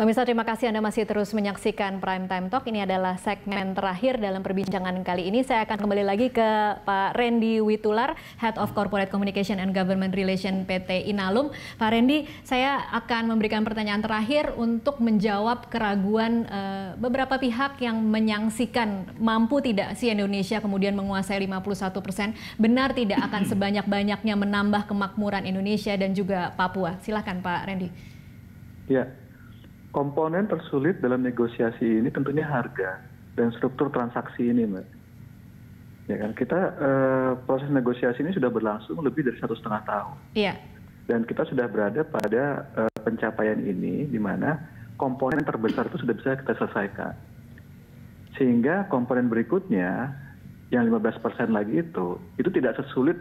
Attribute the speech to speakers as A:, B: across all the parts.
A: Pemirsa terima kasih Anda masih terus menyaksikan Prime Time Talk. Ini adalah segmen terakhir dalam perbincangan kali ini. Saya akan kembali lagi ke Pak Randy Witular, Head of Corporate Communication and Government Relation PT Inalum. Pak Randy, saya akan memberikan pertanyaan terakhir untuk menjawab keraguan uh, beberapa pihak yang menyaksikan mampu tidak si Indonesia kemudian menguasai 51 persen. Benar tidak akan sebanyak-banyaknya menambah kemakmuran Indonesia dan juga Papua? Silakan Pak Randy.
B: Ya, komponen tersulit dalam negosiasi ini tentunya harga dan struktur transaksi ini, mbak. Ya kan kita eh, proses negosiasi ini sudah berlangsung lebih dari satu setengah tahun. Iya. Dan kita sudah berada pada eh, pencapaian ini di mana komponen terbesar itu sudah bisa kita selesaikan. Sehingga komponen berikutnya yang 15% lagi itu itu tidak sesulit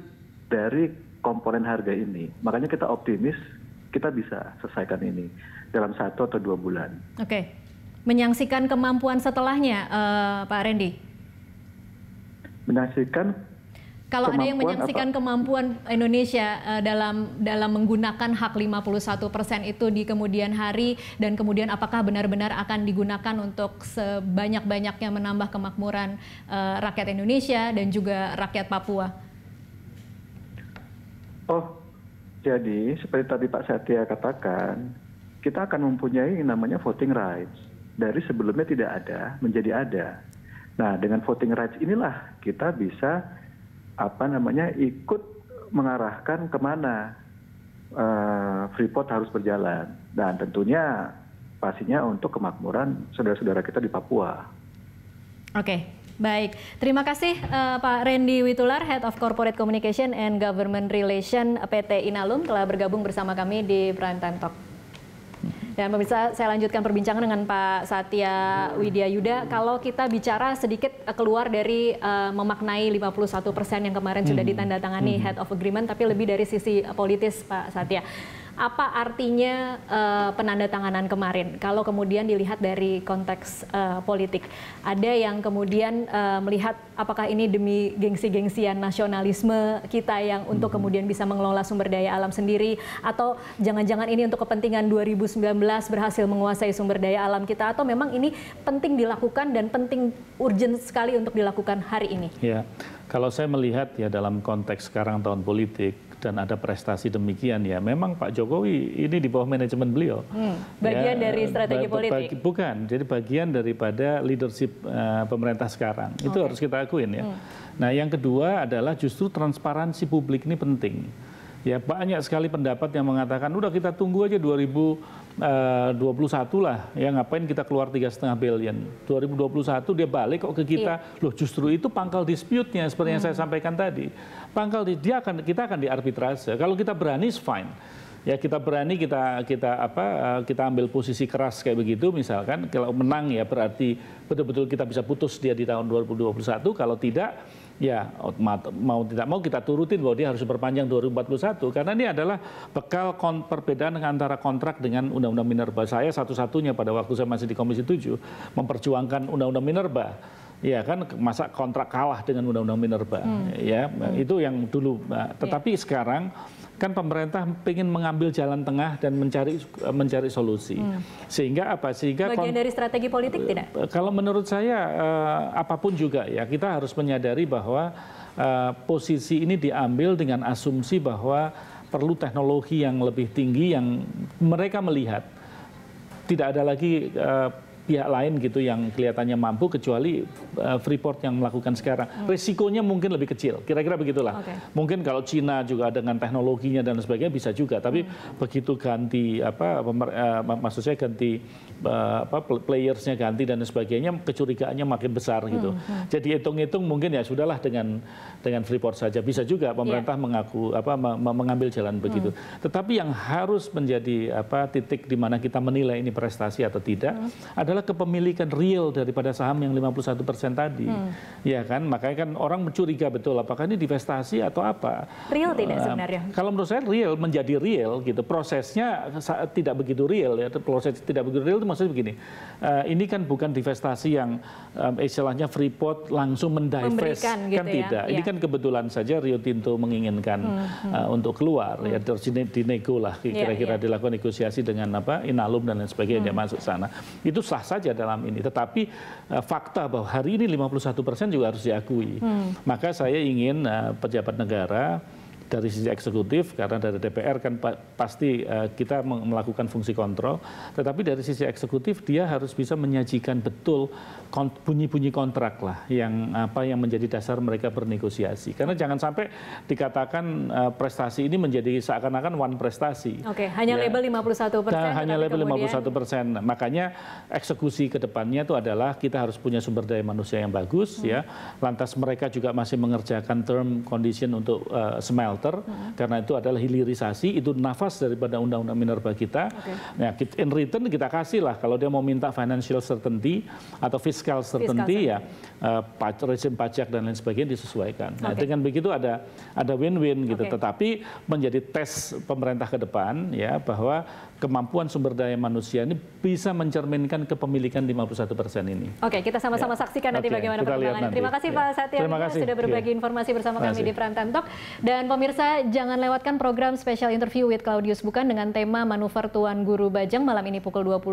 B: dari komponen harga ini. Makanya kita optimis kita bisa selesaikan ini dalam satu atau dua bulan.
A: Oke, okay. menyaksikan kemampuan setelahnya, uh, Pak Randy.
B: Menyaksikan.
A: Kalau ada yang menyaksikan atau... kemampuan Indonesia uh, dalam dalam menggunakan hak 51 persen itu di kemudian hari dan kemudian apakah benar-benar akan digunakan untuk sebanyak-banyaknya menambah kemakmuran uh, rakyat Indonesia dan juga rakyat Papua?
B: Oh, jadi seperti tadi Pak Satya katakan, kita akan mempunyai yang namanya voting rights. Dari sebelumnya tidak ada menjadi ada. Nah, dengan voting rights inilah kita bisa apa namanya ikut mengarahkan kemana uh, Freeport harus berjalan dan tentunya pastinya untuk kemakmuran saudara-saudara
A: kita di Papua. Oke, Baik, terima kasih uh, Pak Randy Witular, Head of Corporate Communication and Government Relation PT Inalum telah bergabung bersama kami di Prime Time Talk. Dan pemirsa, saya lanjutkan perbincangan dengan Pak Satya Widya Yuda. Kalau kita bicara sedikit eh, keluar dari uh, memaknai 51 persen yang kemarin sudah hmm. ditandatangani hmm. Head of Agreement, tapi lebih dari sisi politis Pak Satya apa artinya uh, penandatanganan kemarin kalau kemudian dilihat dari konteks uh, politik ada yang kemudian uh, melihat apakah ini demi gengsi-gengsian nasionalisme kita yang untuk hmm. kemudian bisa mengelola sumber daya alam sendiri atau jangan-jangan ini untuk kepentingan 2019 berhasil menguasai sumber daya alam kita atau memang ini penting dilakukan dan penting urgent sekali untuk dilakukan hari ini.
C: Ya. Kalau saya melihat ya dalam konteks sekarang tahun politik dan ada prestasi demikian ya, memang Pak Jokowi ini di bawah manajemen beliau. Hmm, bagian ya, dari strategi ba politik. Bagi, bukan, jadi bagian daripada leadership uh, pemerintah sekarang. Itu okay. harus kita akuin ya. Hmm. Nah, yang kedua adalah justru transparansi publik ini penting ya banyak sekali pendapat yang mengatakan udah kita tunggu aja 2021 eh, lah ya ngapain kita keluar tiga setengah billion 2021 dia balik kok ke kita iya. loh justru itu pangkal dispute-nya seperti hmm. yang saya sampaikan tadi pangkal di, dia akan kita akan diarbitrase kalau kita berani fine ya kita berani kita kita apa eh, kita ambil posisi keras kayak begitu misalkan kalau menang ya berarti betul-betul kita bisa putus dia di tahun 2021 kalau tidak ya oh, mau tidak mau kita turutin bahwa dia harus berpanjang 2041 karena ini adalah bekal perbedaan antara kontrak dengan Undang-Undang Minerba saya satu-satunya pada waktu saya masih di Komisi 7 memperjuangkan Undang-Undang Minerba ya kan masa kontrak kalah dengan undang-undang minerba hmm. ya hmm. itu yang dulu iya. tetapi yeah. sekarang kan pemerintah ingin mengambil jalan tengah dan mencari mencari solusi hmm. sehingga apa sehingga bagian
A: dari strategi politik tidak
C: eh, kalau menurut saya eh, apapun juga ya kita harus menyadari bahwa eh, posisi ini diambil dengan asumsi bahwa perlu teknologi yang lebih tinggi yang mereka melihat tidak ada lagi uh, pihak lain gitu yang kelihatannya mampu kecuali uh, Freeport yang melakukan sekarang. Hmm. Risikonya mungkin lebih kecil, kira-kira begitulah. Okay. Mungkin kalau Cina juga dengan teknologinya dan sebagainya bisa juga, tapi hmm. begitu ganti apa pemer, uh, eh, maksud saya ganti uh, apa playersnya ganti dan sebagainya kecurigaannya makin besar gitu. Hmm, hmm. Jadi hitung-hitung mungkin ya sudahlah dengan dengan Freeport saja bisa juga iya. pemerintah yeah. mengaku apa mengambil jalan begitu. Hmm. Tetapi yang harus menjadi apa titik di mana kita menilai ini prestasi atau tidak hmm. adalah adalah kepemilikan real daripada saham yang 51 persen tadi. Hmm. Ya kan, makanya kan orang mencuriga betul apakah ini divestasi atau apa. Real tidak eh, sebenarnya? kalau menurut saya real, menjadi real gitu. Prosesnya tidak begitu real ya, proses tidak begitu real itu maksudnya begini. Uh, ini kan bukan divestasi yang um, istilahnya Freeport langsung mendivest. Kan gitu kan ya? tidak. Ya. Ini iya. kan kebetulan saja Rio Tinto menginginkan hmm, hmm. Uh, untuk keluar ya, hmm. ya terus dinego lah iya, kira-kira ya, ya. dilakukan negosiasi dengan apa Inalum dan lain sebagainya hmm. masuk sana. Itu sah saja dalam ini. Tetapi uh, fakta bahwa hari ini 51 persen juga harus diakui. Hmm. Maka saya ingin uh, pejabat negara dari sisi eksekutif karena dari DPR kan pasti eh, kita melakukan fungsi kontrol tetapi dari sisi eksekutif dia harus bisa menyajikan betul bunyi-bunyi kontrak lah yang apa yang menjadi dasar mereka bernegosiasi karena jangan sampai dikatakan eh, prestasi ini menjadi seakan-akan one prestasi.
A: Oke, hanya ya, label 51 persen. Nah, hanya label 51
C: persen. Makanya eksekusi kedepannya itu adalah kita harus punya sumber daya manusia yang bagus hmm. ya. Lantas mereka juga masih mengerjakan term condition untuk uh, charter hmm. karena itu adalah hilirisasi itu nafas daripada undang-undang minerba kita. Okay. Ya, nah, in return kita kasih lah kalau dia mau minta financial certainty atau fiscal certainty fiscal ya, certainty. ya uh, rezim pajak dan lain sebagainya disesuaikan. Nah, okay. dengan begitu ada ada win-win gitu. Okay. Tetapi menjadi tes pemerintah ke depan ya bahwa kemampuan sumber daya manusia ini bisa mencerminkan kepemilikan 51% ini.
A: Oke, kita sama-sama ya. saksikan nanti okay, bagaimana perkembangannya. Terima kasih ya. Pak Satya Terima kasih. sudah berbagi okay. informasi bersama kami di Prime Time Talk dan pemirsa Pemirsa, jangan lewatkan program special interview with Claudius Bukan dengan tema manuver Tuan Guru Bajang malam ini pukul 20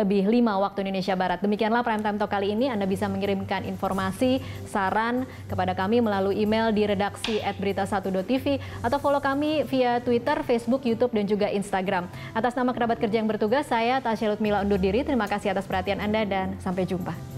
A: lebih 5 waktu Indonesia Barat. Demikianlah Prime Time Talk kali ini. Anda bisa mengirimkan informasi, saran kepada kami melalui email di redaksi at berita1.tv atau follow kami via Twitter, Facebook, Youtube, dan juga Instagram. Atas nama kerabat kerja yang bertugas, saya Tasya Lutmila undur diri. Terima kasih atas perhatian Anda dan sampai jumpa.